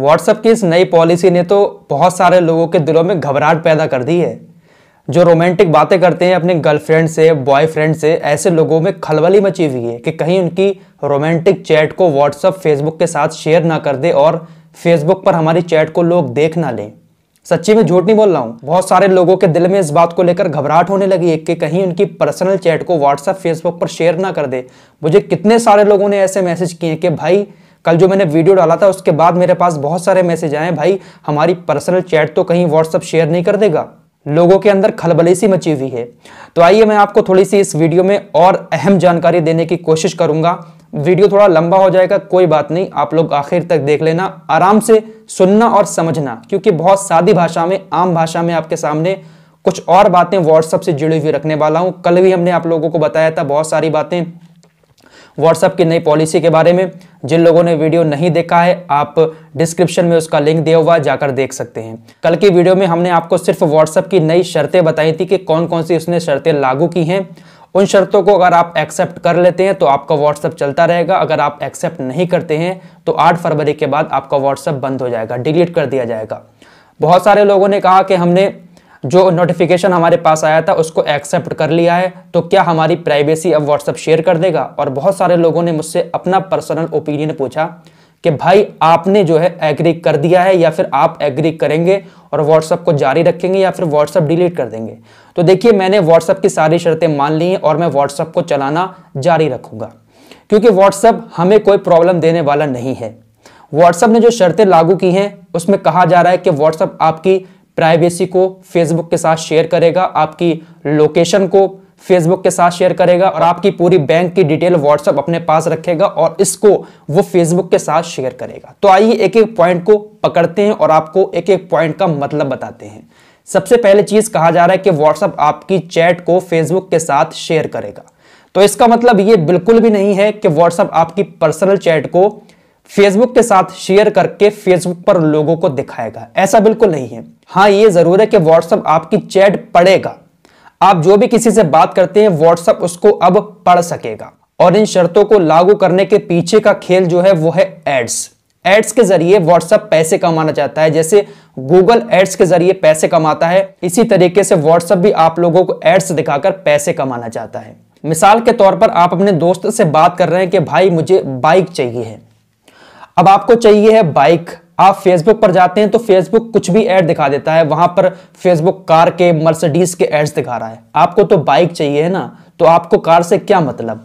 WhatsApp की इस नई पॉलिसी ने तो बहुत सारे लोगों के दिलों में घबराहट पैदा कर दी है जो रोमांटिक बातें करते हैं अपने गर्लफ्रेंड से बॉयफ्रेंड से ऐसे लोगों में खलबली मची हुई है कि कहीं उनकी रोमांटिक चैट को व्हाट्सअप फेसबुक के साथ शेयर ना कर दे और फेसबुक पर हमारी चैट को लोग देख ना लें सच्ची में झूठ नहीं बोल रहा हूँ बहुत सारे लोगों के दिल में इस बात को लेकर घबराहट होने लगी है कि कहीं उनकी पर्सनल चैट को व्हाट्सअप फेसबुक पर शेयर ना कर दे मुझे कितने सारे लोगों ने ऐसे मैसेज किए कि भाई कल जो मैंने वीडियो डाला था उसके बाद मेरे पास बहुत सारे मैसेज आए भाई हमारी पर्सनल चैट तो कहीं व्हाट्सअप शेयर नहीं कर देगा लोगों के अंदर खलबली सी मची हुई है तो आइए मैं आपको थोड़ी सी इस वीडियो में और अहम जानकारी देने की कोशिश करूंगा वीडियो थोड़ा लंबा हो जाएगा कोई बात नहीं आप लोग आखिर तक देख लेना आराम से सुनना और समझना क्योंकि बहुत सादी भाषा में आम भाषा में आपके सामने कुछ और बातें व्हाट्सअप से जुड़ी हुई रखने वाला हूं कल भी हमने आप लोगों को बताया था बहुत सारी बातें व्हाट्सअप की नई पॉलिसी के बारे में जिन लोगों ने वीडियो नहीं देखा है आप डिस्क्रिप्शन में उसका लिंक दिया हुआ जाकर देख सकते हैं कल की वीडियो में हमने आपको सिर्फ व्हाट्सअप की नई शर्तें बताई थी कि कौन कौन सी उसने शर्तें लागू की हैं उन शर्तों को अगर आप एक्सेप्ट कर लेते हैं तो आपका व्हाट्सअप चलता रहेगा अगर आप एक्सेप्ट नहीं करते हैं तो आठ फरवरी के बाद आपका व्हाट्सअप बंद हो जाएगा डिलीट कर दिया जाएगा बहुत सारे लोगों ने कहा कि हमने जो नोटिफिकेशन हमारे पास आया था उसको एक्सेप्ट कर लिया है तो क्या हमारी प्राइवेसी अब व्हाट्सअप शेयर कर देगा और बहुत सारे लोगों ने मुझसे अपना पर्सनल ओपिनियन पूछा कि भाई आपने जो है एग्री कर दिया है या फिर आप एग्री करेंगे और व्हाट्सअप को जारी रखेंगे या फिर व्हाट्सएप डिलीट कर देंगे तो देखिए मैंने व्हाट्सएप की सारी शर्तें मान ली हैं और मैं व्हाट्सअप को चलाना जारी रखूंगा क्योंकि व्हाट्सअप हमें कोई प्रॉब्लम देने वाला नहीं है व्हाट्सएप ने जो शर्तें लागू की हैं उसमें कहा जा रहा है कि व्हाट्सएप आपकी प्राइवेसी को फेसबुक के साथ शेयर करेगा आपकी लोकेशन को फेसबुक के साथ शेयर करेगा और आपकी पूरी बैंक की डिटेल व्हाट्सएप अपने पास रखेगा और इसको वो फेसबुक के साथ शेयर करेगा तो आइए एक एक पॉइंट को पकड़ते हैं और आपको एक एक पॉइंट का मतलब बताते हैं सबसे पहले चीज कहा जा रहा है कि व्हाट्सएप आपकी चैट को फेसबुक के साथ शेयर करेगा तो इसका मतलब ये बिल्कुल भी नहीं है कि व्हाट्सएप आपकी पर्सनल चैट को फेसबुक के साथ शेयर करके फेसबुक पर लोगों को दिखाएगा ऐसा बिल्कुल नहीं है हाँ ये ज़रूर है कि व्हाट्सअप आपकी चैट पढ़ेगा आप जो भी किसी से बात करते हैं व्हाट्सअप उसको अब पढ़ सकेगा और इन शर्तों को लागू करने के पीछे का खेल जो है वो है एड्स एड्स के जरिए व्हाट्सअप पैसे कमाना चाहता है जैसे गूगल एड्स के जरिए पैसे कमाता है इसी तरीके से व्हाट्सएप भी आप लोगों को एड्स दिखाकर पैसे कमाना चाहता है मिसाल के तौर पर आप अपने दोस्त से बात कर रहे हैं कि भाई मुझे बाइक चाहिए है अब आपको चाहिए है बाइक आप फेसबुक पर जाते हैं तो फेसबुक कुछ भी ऐड दिखा देता है वहां पर फेसबुक कार के मर्सिडीज के एड्स दिखा रहा है आपको तो बाइक चाहिए है ना तो आपको कार से क्या मतलब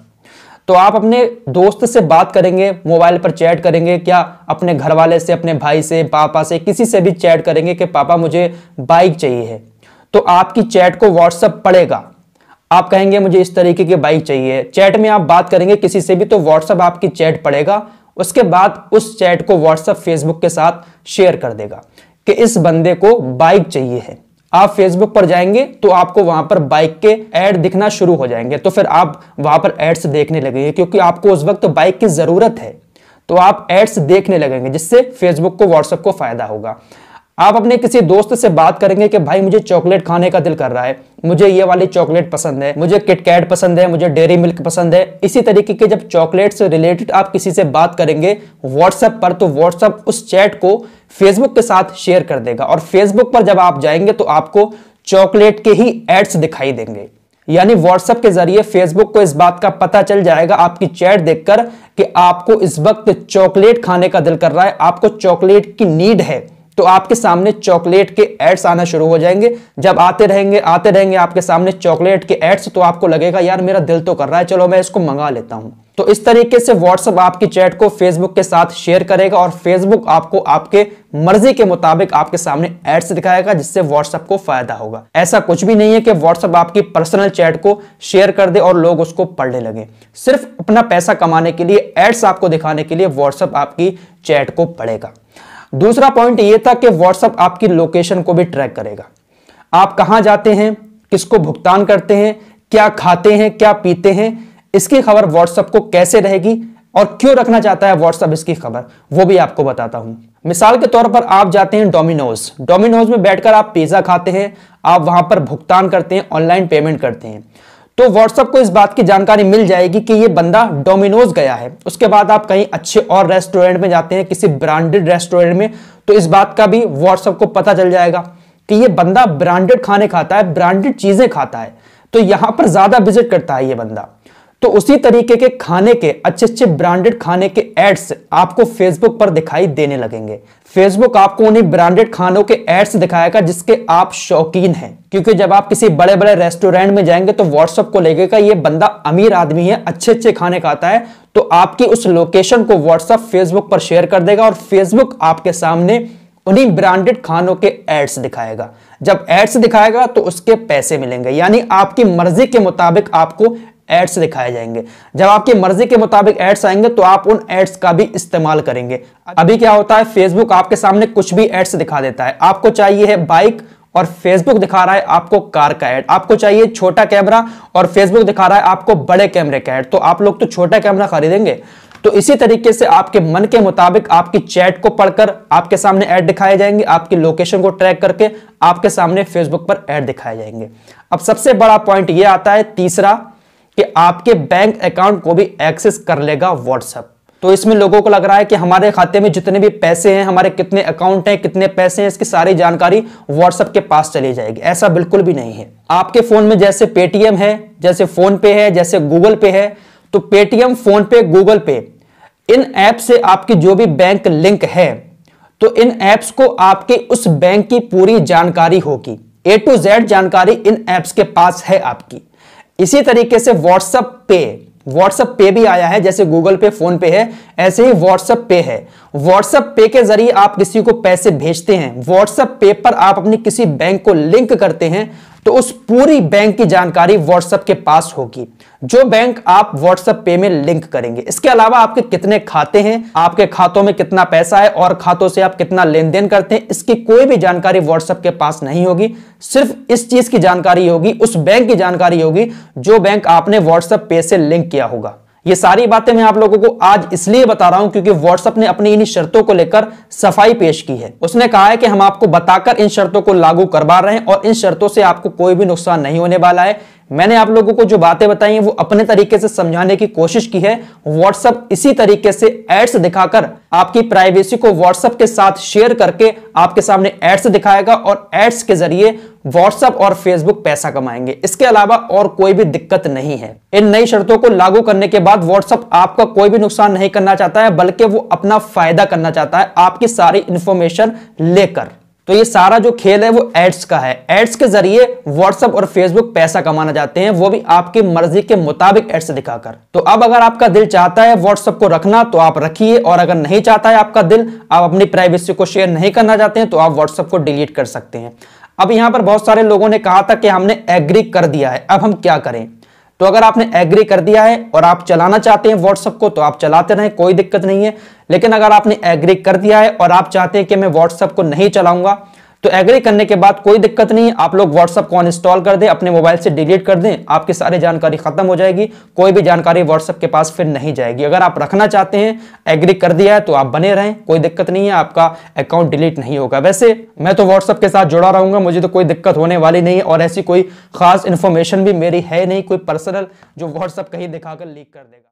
तो आप अपने दोस्त से बात करेंगे मोबाइल पर चैट करेंगे क्या अपने घर वाले से अपने भाई से पापा से किसी से भी चैट करेंगे कि पापा मुझे बाइक चाहिए है तो आपकी चैट को व्हाट्सअप पड़ेगा आप कहेंगे मुझे इस तरीके की बाइक चाहिए चैट में आप बात करेंगे किसी से भी तो व्हाट्सअप आपकी चैट पड़ेगा उसके बाद उस चैट को व्हाट्सएप फेसबुक के साथ शेयर कर देगा कि इस बंदे को बाइक चाहिए है आप फेसबुक पर जाएंगे तो आपको वहां पर बाइक के ऐड दिखना शुरू हो जाएंगे तो फिर आप वहां पर एड्स देखने लगेंगे क्योंकि आपको उस वक्त बाइक की जरूरत है तो आप एड्स देखने लगेंगे जिससे फेसबुक को व्हाट्सएप को फायदा होगा आप अपने किसी दोस्त से बात करेंगे कि भाई मुझे चॉकलेट खाने का दिल कर रहा है मुझे ये वाली चॉकलेट पसंद है मुझे किटकैट पसंद है मुझे डेयरी मिल्क पसंद है इसी तरीके के जब चॉकलेट से रिलेटेड आप किसी से बात करेंगे व्हाट्सएप पर तो व्हाट्सएप उस चैट को फेसबुक के साथ शेयर कर देगा और फेसबुक पर जब आप जाएंगे तो आपको चॉकलेट के ही एड्स दिखाई देंगे यानी व्हाट्सएप के जरिए फेसबुक को इस बात का पता चल जाएगा आपकी चैट देखकर कि आपको इस वक्त चॉकलेट खाने का दिल कर रहा है आपको चॉकलेट की नीड है तो आपके सामने चॉकलेट के एड्स आना शुरू हो जाएंगे जब आते रहेंगे आते रहेंगे आपके सामने चॉकलेट के एड्स तो आपको लगेगा यार मेरा दिल तो कर रहा है चलो मैं इसको मंगा लेता हूं तो इस तरीके से व्हाट्सअप आपकी चैट को फेसबुक के साथ शेयर करेगा और फेसबुक आपको आपके मर्जी के मुताबिक आपके सामने एड्स दिखाएगा जिससे व्हाट्सएप को फायदा होगा ऐसा कुछ भी नहीं है कि व्हाट्सएप आपकी पर्सनल चैट को शेयर कर दे और लोग उसको पढ़ने लगे सिर्फ अपना पैसा कमाने के लिए एड्स आपको दिखाने के लिए व्हाट्सएप आपकी चैट को पढ़ेगा दूसरा पॉइंट यह था कि व्हाट्सअप आपकी लोकेशन को भी ट्रैक करेगा आप कहां जाते हैं किसको भुगतान करते हैं क्या खाते हैं क्या पीते हैं इसकी खबर व्हाट्सएप को कैसे रहेगी और क्यों रखना चाहता है व्हाट्सएप इसकी खबर वो भी आपको बताता हूं मिसाल के तौर पर आप जाते हैं डोमिनोज डोमिनोज में बैठकर आप पिज्जा खाते हैं आप वहां पर भुगतान करते हैं ऑनलाइन पेमेंट करते हैं तो व्हाट्सअप को इस बात की जानकारी मिल जाएगी कि ये बंदा डोमिनोज गया है उसके बाद आप कहीं अच्छे और रेस्टोरेंट में जाते हैं किसी ब्रांडेड रेस्टोरेंट में तो इस बात का भी व्हाट्सअप को पता चल जाएगा कि ये बंदा ब्रांडेड खाने खाता है ब्रांडेड चीजें खाता है तो यहां पर ज्यादा विजिट करता है ये बंदा तो उसी तरीके के खाने के अच्छे अच्छे ब्रांडेड खाने के एड्स आपको फेसबुक पर दिखाई देने लगेंगे फेसबुक आपको उन्हीं ब्रांडेड खानों के एड्स दिखाएगा जिसके आप शौकीन हैं क्योंकि जब आप किसी बड़े बड़े रेस्टोरेंट में जाएंगे तो व्हाट्सएप को लगेगा ये बंदा अमीर आदमी है अच्छे अच्छे खाने खाता है तो आपकी उस लोकेशन को व्हाट्सअप फेसबुक पर शेयर कर देगा और फेसबुक आपके सामने उन्हीं ब्रांडेड खानों के एड्स दिखाएगा जब एड्स दिखाएगा तो उसके पैसे मिलेंगे यानी आपकी मर्जी के मुताबिक आपको एड्स दिखाए जाएंगे जब आपकी मर्जी के मुताबिक एड्स आएंगे तो आप उन एड्स का भी इस्तेमाल करेंगे अभी क्या होता है फेसबुक आपके सामने कुछ भी एड्स दिखा देता है आपको चाहिए है बाइक और फेसबुक दिखा रहा है आपको कार का एड आपको चाहिए छोटा कैमरा और फेसबुक दिखा रहा है आपको बड़े कैमरे का एड तो आप लोग तो छोटा कैमरा खरीदेंगे तो इसी तरीके से आपके मन के मुताबिक आपकी चैट को पढ़कर आपके सामने ऐड दिखाए जाएंगे आपकी लोकेशन को ट्रैक करके आपके सामने फेसबुक पर ऐड दिखाए जाएंगे अब सबसे बड़ा पॉइंट ये आता है तीसरा कि आपके बैंक अकाउंट को भी एक्सेस कर लेगा व्हाट्सएप तो इसमें लोगों को लग रहा है कि हमारे खाते में जितने भी पैसे हैं हमारे कितने अकाउंट हैं कितने पैसे हैं इसकी सारी जानकारी व्हाट्सएप के पास चली जाएगी ऐसा बिल्कुल भी नहीं है आपके फोन में जैसे पेटीएम है जैसे फोन पे है जैसे गूगल पे है तो पेटीएम फोन पे गूगल पे इन ऐप से आपकी जो भी बैंक लिंक है तो इन ऐप्स को आपके उस बैंक की पूरी जानकारी होगी ए टू जेड जानकारी इन ऐप्स के पास है आपकी इसी तरीके से व्हाट्सएप पे व्हाट्सएप पे भी आया है जैसे गूगल पे फोन पे है ऐसे ही व्हाट्सअप पे है व्हाट्सएप पे के जरिए आप किसी को पैसे भेजते हैं व्हाट्सएप पे पर आप अपनी किसी बैंक को लिंक करते हैं तो उस पूरी बैंक की जानकारी व्हाट्सएप के पास होगी जो बैंक आप व्हाट्सएप पे में लिंक करेंगे इसके अलावा आपके कितने खाते हैं आपके खातों में कितना पैसा है और खातों से आप कितना लेन देन करते हैं इसकी कोई भी जानकारी व्हाट्सएप के पास नहीं होगी सिर्फ इस चीज की जानकारी होगी उस बैंक की जानकारी होगी जो बैंक आपने व्हाट्सएप पे से लिंक किया होगा ये सारी बातें मैं आप लोगों को आज इसलिए बता रहा हूं क्योंकि व्हाट्सएप ने अपनी इन शर्तों को लेकर सफाई पेश की है उसने कहा है कि हम आपको बताकर इन शर्तों को लागू करवा रहे हैं और इन शर्तों से आपको कोई भी नुकसान नहीं होने वाला है मैंने आप लोगों को जो बातें बताई हैं वो अपने तरीके से समझाने की कोशिश की है व्हाट्सएप इसी तरीके से एड्स दिखाकर आपकी प्राइवेसी को व्हाट्सएप के साथ शेयर करके आपके सामने एड्स दिखाएगा और एड्स के जरिए व्हाट्सएप और फेसबुक पैसा कमाएंगे इसके अलावा और कोई भी दिक्कत नहीं है इन नई शर्तों को लागू करने के बाद व्हाट्सएप आपका कोई भी नुकसान नहीं करना चाहता है बल्कि वो अपना फायदा करना चाहता है आपकी सारी इंफॉर्मेशन लेकर तो ये सारा जो खेल है वो एड्स का है एड्स के जरिए व्हाट्सएप और फेसबुक पैसा कमाना चाहते हैं वो भी आपकी मर्जी के मुताबिक एड्स दिखाकर तो अब अगर आपका दिल चाहता है व्हाट्सएप को रखना तो आप रखिए और अगर नहीं चाहता है आपका दिल आप अपनी प्राइवेसी को शेयर नहीं करना चाहते हैं तो आप व्हाट्सएप को डिलीट कर सकते हैं अब यहां पर बहुत सारे लोगों ने कहा था कि हमने एग्री कर दिया है अब हम क्या करें तो अगर आपने एग्री कर दिया है और आप चलाना चाहते हैं व्हाट्सअप को तो आप चलाते रहें कोई दिक्कत नहीं है लेकिन अगर आपने एग्री कर दिया है और आप चाहते हैं कि मैं व्हाट्सअप को नहीं चलाऊंगा तो एग्री करने के बाद कोई दिक्कत नहीं आप लोग व्हाट्सअप को अनस्टॉल कर दें अपने मोबाइल से डिलीट कर दें आपकी सारी जानकारी खत्म हो जाएगी कोई भी जानकारी व्हाट्सअप के पास फिर नहीं जाएगी अगर आप रखना चाहते हैं एग्री कर दिया है तो आप बने रहें कोई दिक्कत नहीं है आपका अकाउंट डिलीट नहीं होगा वैसे मैं तो व्हाट्सअप के साथ जुड़ा रहूंगा मुझे तो कोई दिक्कत होने वाली नहीं है और ऐसी कोई खास इन्फॉर्मेशन भी मेरी है नहीं कोई पर्सनल जो व्हाट्सअप कहीं दिखाकर लीक कर देगा